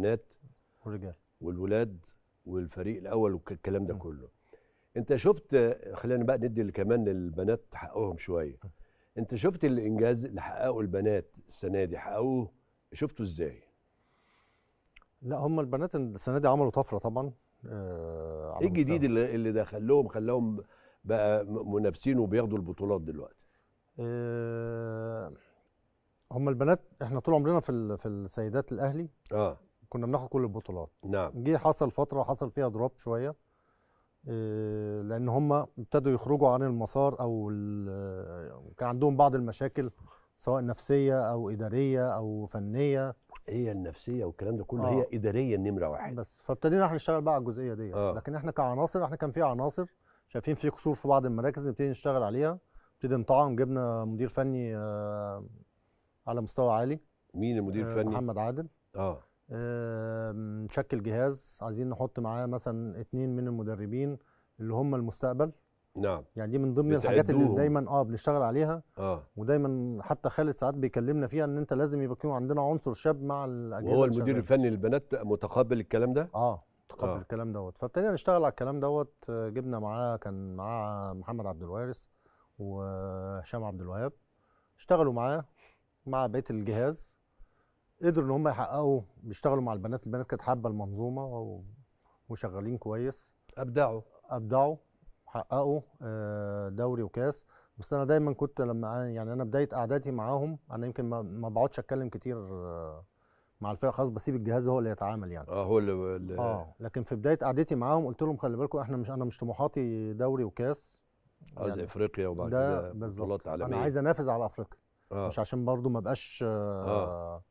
البنات والرجال والولاد والفريق الاول والكلام ده كله انت شفت خلينا بقى ندي كمان للبنات حقهم شويه انت شفت الانجاز اللي حققه البنات السنه دي حققوه شفته ازاي لا هم البنات السنه دي عملوا طفره طبعا آه، ايه الجديد اللي, اللي دخلهم خلاهم بقى منافسين وبياخدوا البطولات دلوقتي آه، هم البنات احنا طول عمرنا في في السيدات الاهلي اه كنا بناخد كل البطولات نعم جه حصل فتره حصل فيها دروب شويه آه، لان هم ابتدوا يخرجوا عن المسار او آه، كان عندهم بعض المشاكل سواء نفسيه او اداريه او فنيه هي النفسيه والكلام ده كله آه. هي اداريه نمره واحد بس فابتدينا احنا نشتغل بقى على الجزئيه دي آه. لكن احنا كعناصر احنا كان في عناصر شايفين في قصور في بعض المراكز نبتدي نشتغل عليها نبتدي نطعم جبنا مدير فني آه على مستوى عالي مين المدير آه، الفني؟ آه محمد عادل اه نشكل جهاز عايزين نحط معاه مثلا اتنين من المدربين اللي هم المستقبل نعم يعني دي من ضمن الحاجات اللي دايما اه بنشتغل عليها اه ودايما حتى خالد ساعات بيكلمنا فيها ان انت لازم يبقى يكون عندنا عنصر شاب مع الاجهزه وهو المدير الفني للبنات متقبل الكلام ده؟ اه متقبل آه. الكلام دوت فابتدينا نشتغل على الكلام دوت جبنا معاه كان معاه محمد عبد الوارث وهشام عبد الوهاب اشتغلوا معاه مع بقيه الجهاز قدروا ان هم يحققوا بيشتغلوا مع البنات البنات كانت حابه المنظومه و... وشغالين كويس ابدعوا ابدعوا حققوا آه، دوري وكاس بس انا دايما كنت لما يعني انا بدايه اعدادي معاهم انا يمكن ما بقعدش اتكلم كتير آه، مع الفرقه خلاص بسيب الجهاز هو اللي يتعامل يعني اه هو اللي اه لكن في بدايه قعدتي معاهم قلت لهم خلي بالكم احنا مش انا مش طموحاتي دوري وكاس اه يعني افريقيا وبعد كده بطولات عالميه انا عايز انافس على افريقيا آه. مش عشان برضو ما بقاش آه. آه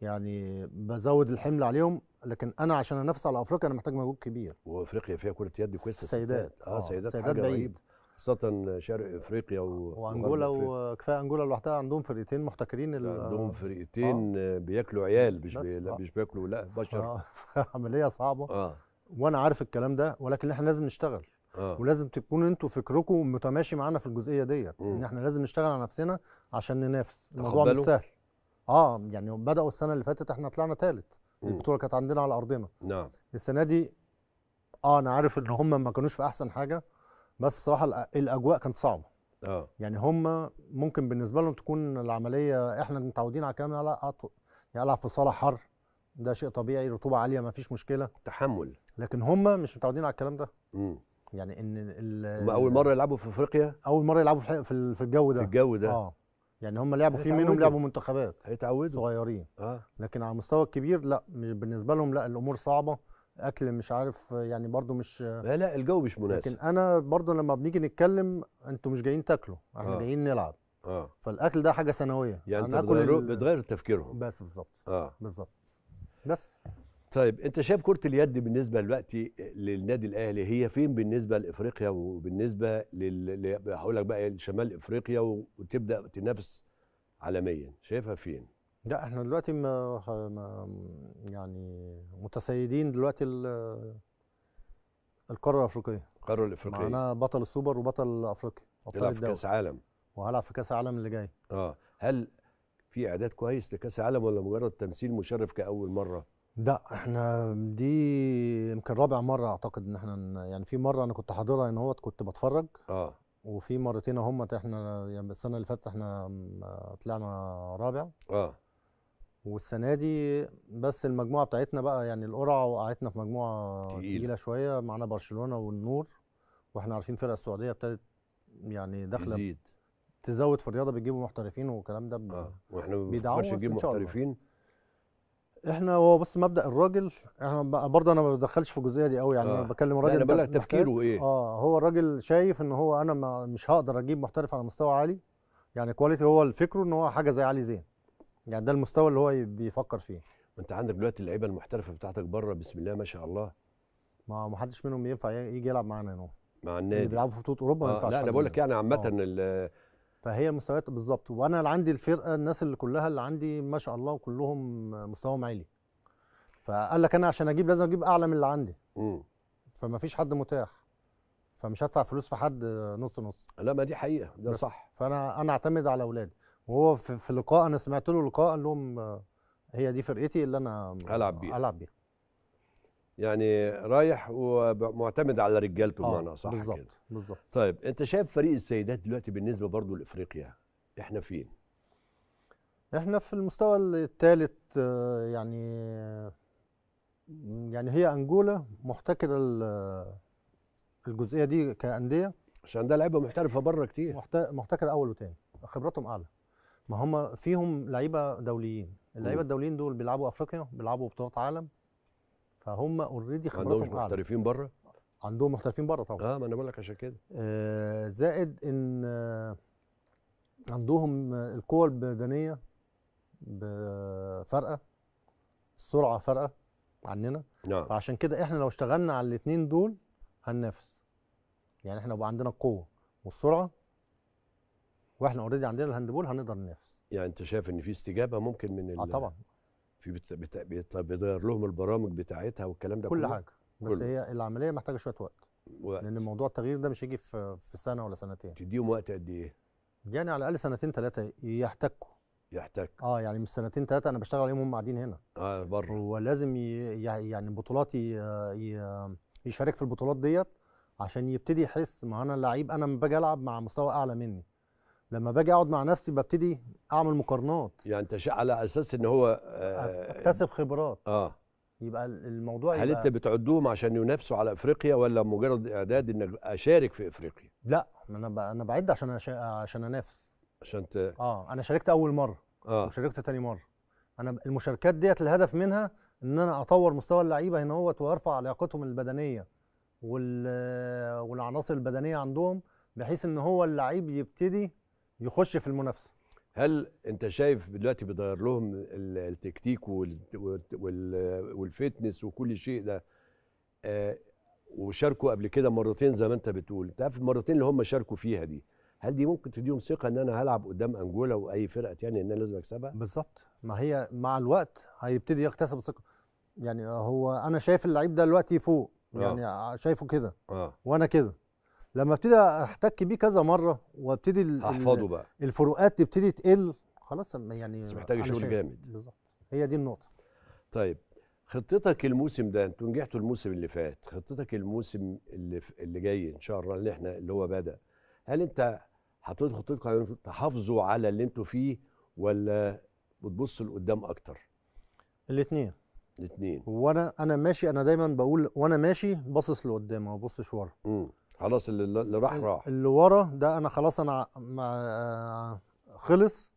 يعني بزود الحمل عليهم لكن انا عشان انافس على افريقيا انا محتاج مجهود كبير وافريقيا فيها كره يد كويسه سيدات اه, آه، سيدات, سيدات حاجه بعيد خاصه شرق افريقيا و... آه، وانجولا وكفايه انجولا لوحدها عندهم فرقتين محتكرين ال... عندهم آه، فرقتين آه. بياكلوا عيال مش بي... آه. مش بياكلوا لا بشر آه. عمليه صعبه آه. وانا عارف الكلام ده ولكن احنا لازم نشتغل آه. ولازم تكون انتوا فكركم متماشي معانا في الجزئيه ديت ان احنا لازم نشتغل على نفسنا عشان ننافس الموضوع مش سهل اه يعني بداوا السنه اللي فاتت احنا طلعنا ثالث البطوله كانت عندنا على ارضنا نعم السنه دي اه انا عارف ان هم ما كانوش في احسن حاجه بس بصراحه الاجواء كانت صعبه اه يعني هم ممكن بالنسبه لهم تكون العمليه احنا متعودين على الكلام لا يعني العب في صاله حر ده شيء طبيعي رطوبه عاليه ما فيش مشكله تحمل لكن هم مش متعودين على الكلام ده امم يعني ان اول مره يلعبوا في افريقيا اول مره يلعبوا في في الجو ده في الجو ده اه يعني هم لعبوا في منهم لعبوا منتخبات هيتعودوا صغيرين اه لكن على المستوى الكبير لا مش بالنسبه لهم لا الامور صعبه اكل مش عارف يعني برضو مش لا لا الجو مش مناسب لكن انا برضو لما بنيجي نتكلم انتوا مش جايين تاكلوا احنا آه. جايين نلعب اه فالاكل ده حاجه ثانويه يعني انت بتغير تفكيرهم بس بالظبط اه بالظبط بس طيب انت شايف كره اليد بالنسبه دلوقتي للنادي الاهلي هي فين بالنسبه لافريقيا وبالنسبه لل هقول لك بقى شمال افريقيا وتبدا تنافس عالميا شايفها فين؟ لا احنا دلوقتي ما ما يعني متسيدين دلوقتي القاره الافريقيه القاره الافريقيه معناها بطل السوبر وبطل افريقيا ابطال في كاس عالم وهلعب في كاس عالم اللي جاي اه هل في اعداد كويس لكاس عالم ولا مجرد تمثيل مشرف كاول مره؟ لأ، إحنا دي يمكن رابع مرّة أعتقد إن إحنا يعني في مرّة أنا كنت حاضرها ان هو كنت بتفرج آه. وفي مرّتين أهُم إحنا يعني السنة اللي فاتت إحنا طلعنا رابع. آه. والسنة دي بس المجموعة بتاعتنا بقى يعني القرعة وقعتنا في مجموعة تقيلة. شوية، معانا برشلونة والنور، وإحنا عارفين فرق السعودية ابتدت يعني داخلة تزيد. تزوّد في الرياضة، بتجيبوا محترفين والكلام ده آه، وإحنا ما بيدعموا بنفكّرش نجيب شاء الله. احنا هو بس مبدا الراجل احنا برضه انا ما بدخلش في الجزئيه دي قوي يعني آه. انا بكلم الراجل انا تفكيره ايه اه هو الراجل شايف ان هو انا ما مش هقدر اجيب محترف على مستوى عالي يعني كواليتي هو الفكره ان هو حاجه زي علي زين يعني ده المستوى اللي هو بيفكر فيه انت عندك دلوقتي اللعيبه المحترفه بتاعتك بره بسم الله ما شاء الله ما ما حدش منهم ينفع يجي يلعب معانا هنا مع النادي اللي بيلعبوا في بطوله اوروبا آه ما ينفعش لا انا بقول لك يعني عامه آه. فهي مستويات بالظبط وانا اللي عندي الفرقه الناس اللي كلها اللي عندي ما شاء الله كلهم مستواهم عالي فقال لك انا عشان اجيب لازم اجيب اعلى من اللي عندي امم فما فيش حد متاح فمش هدفع فلوس في حد نص نص لا ما دي حقيقه ده صح فانا انا اعتمد على اولادي وهو في, في لقاء انا سمعت له لقاء قال لهم هي دي فرقتي اللي انا العب بيها العب بيها يعني رايح ومعتمد على رجالته آه، بمعنى آه صح بالظبط بالظبط طيب انت شايف فريق السيدات دلوقتي بالنسبه برضه لافريقيا احنا فين؟ احنا في المستوى الثالث آه، يعني آه، يعني هي انجولا محتكره الجزئيه دي كانديه عشان ده لعيبه محترفه بره كتير محتكره اول وثاني خبراتهم اعلى ما هم فيهم لعيبه دوليين اللعيبه الدوليين دول بيلعبوا افريقيا بيلعبوا بطولات عالم فهم اوريدي خبراتهم عندهم محترفين بره عندهم محترفين بره طبعا اه ما انا بقول لك عشان كده آه زائد ان آه عندهم القوه البدنيه فارقه السرعه فارقه عننا نعم فعشان كده احنا لو اشتغلنا على الاثنين دول هننافس يعني احنا بقى عندنا القوه والسرعه واحنا اوريدي عندنا الهاند بول هنقدر ننافس يعني انت شايف ان في استجابه ممكن من اه طبعا في بت... بت... بت... بتغير لهم البرامج بتاعتها والكلام ده كل كله. حاجه بس كله. هي العمليه محتاجه شويه وقت. وقت لان موضوع التغيير ده مش هيجي في في سنه ولا سنتين تديهم وقت قد ايه؟ يعني على الاقل سنتين ثلاثه يحتكوا يحتك اه يعني مش سنتين ثلاثه انا بشتغل عليهم هم قاعدين هنا اه بره هو لازم ي... يعني بطولاتي ي... يشارك في البطولات ديت عشان يبتدي يحس ما انا لعيب انا باجي العب مع مستوى اعلى مني لما باجي اقعد مع نفسي ببتدي اعمل مقارنات يعني انت على اساس ان هو آه اكتسب خبرات اه يبقى الموضوع هل يبقى انت بتعدهم عشان ينافسوا على افريقيا ولا مجرد اعداد انك اشارك في افريقيا؟ لا انا انا بعد عشان عشان انافس عشان ت... اه انا شاركت اول مره اه وشاركت تاني مره انا المشاركات ديت الهدف منها ان انا اطور مستوى اللعيبه هنا هو وارفع لياقتهم البدنيه وال... والعناصر البدنيه عندهم بحيث ان هو اللعيب يبتدي يخش في المنافسه هل انت شايف دلوقتي بيدير لهم التكتيك والفتنس وكل شيء ده آه، وشاركوا قبل كده مرتين زي ما انت بتقول انت عارف المرتين اللي هم شاركوا فيها دي هل دي ممكن تديهم ثقه ان انا هلعب قدام انجولا واي فرقه تانية ان انا لازم اكسبها بالظبط ما هي مع الوقت هيبتدي يكتسب الثقه يعني هو انا شايف اللعيب ده دلوقتي فوق آه. يعني آه. شايفه كده آه. وانا كده لما ابتدي احتك بيه كذا مره وابتدي احفظه بقى الفروقات تبتدي تقل خلاص يعني بس محتاج شغل جامد بالظبط هي دي النقطه طيب خطتك الموسم ده انتوا نجحتوا الموسم اللي فات خطتك الموسم اللي اللي جاي ان شاء الله اللي احنا اللي هو بدا هل انت حطيت خطتكم تحافظوا على اللي انتوا فيه ولا بتبصوا لقدام اكتر الاثنين الاثنين وانا انا ماشي انا دايما بقول وانا ماشي باصص لقدام ما ببصش ورا خلاص اللي, اللي راح راح اللي ورا ده انا خلاص انا آه، خلص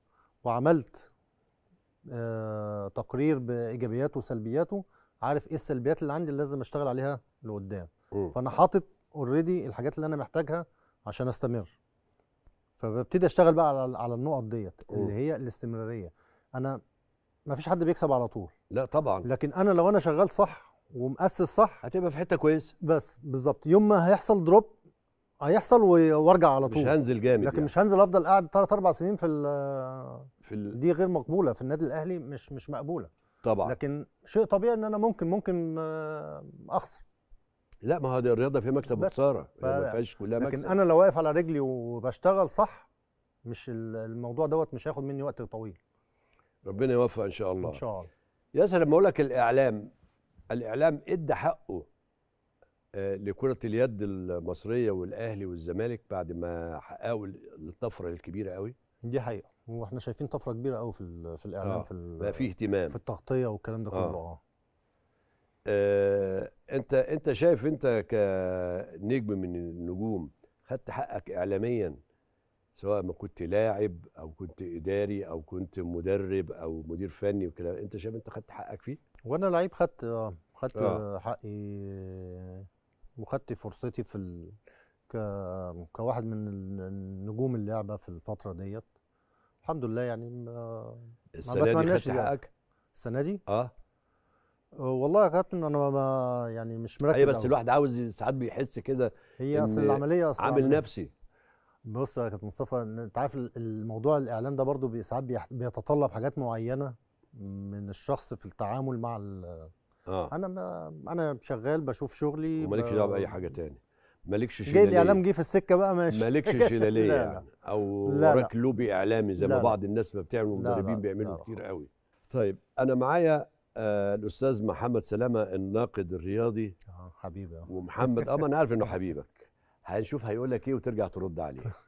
وعملت آه، تقرير بايجابياته وسلبياته عارف ايه السلبيات اللي عندي اللي لازم اشتغل عليها لقدام فانا حاطط اوريدي الحاجات اللي انا محتاجها عشان استمر فببتدي اشتغل بقى على على النقط ديت اللي هي الاستمراريه انا ما فيش حد بيكسب على طول لا طبعا لكن انا لو انا شغال صح ومؤسس صح هتبقى في حته كويسه بس بالظبط يوم ما هيحصل دروب هيحصل وارجع على طول مش هنزل جامد لكن يعني. مش هنزل افضل قاعد ثلاث اربع سنين في في ال دي غير مقبوله في النادي الاهلي مش مش مقبوله طبعا لكن شيء طبيعي ان انا ممكن ممكن آه، اخسر لا ما هو الرياضه فيها مكسب وخساره ما فيهاش كلها لكن مكسب لكن انا لو واقف على رجلي وبشتغل صح مش الموضوع دوت مش هياخد مني وقت طويل ربنا يوفق ان شاء الله ان شاء الله ياسر لما اقول لك الاعلام الاعلام ادى حقه آه، لكرة اليد المصرية والأهلي والزمالك بعد ما حققوا الطفرة الكبيرة قوي دي حقيقة واحنا شايفين طفرة كبيرة قوي في في الإعلام آه. في بقى في اهتمام في التغطية والكلام ده كله آه. آه. آه. أنت أنت شايف أنت كنجم من النجوم خدت حقك إعلاميا سواء ما كنت لاعب او كنت اداري او كنت مدرب او مدير فني وكده انت شايف انت خدت حقك فيه وانا لعيب خدت اه خدت آه. حقي وخدت فرصتي في ال... ك... كواحد من نجوم اللعبه في الفتره ديت الحمد لله يعني ما السنه دي خدت حقك السنه دي آه. اه والله يا كابتن انا ما يعني مش مركز اي أيوة، بس أوي. الواحد عاوز ساعات بيحس كده هي اصل العمليه اصلا عامل نفسي بص يا كابتن مصطفى انت عارف الموضوع الاعلام ده برضو ساعات بيتطلب حاجات معينه من الشخص في التعامل مع ال اه انا انا شغال بشوف شغلي ومالكش دعوه باي حاجه تاني مالكش شلاليه جاي الاعلام جه في السكه بقى ماشي مالكش شلاليه لا يعني او لا وراك لوبي اعلامي زي ما بعض الناس ما بتعمل مدربين بيعملوا كتير قوي طيب انا معايا آه الاستاذ محمد سلامه الناقد الرياضي اه حبيبي آه. ومحمد اه انا عارف انه حبيبك هنشوف هيقول لك ايه وترجع ترد عليه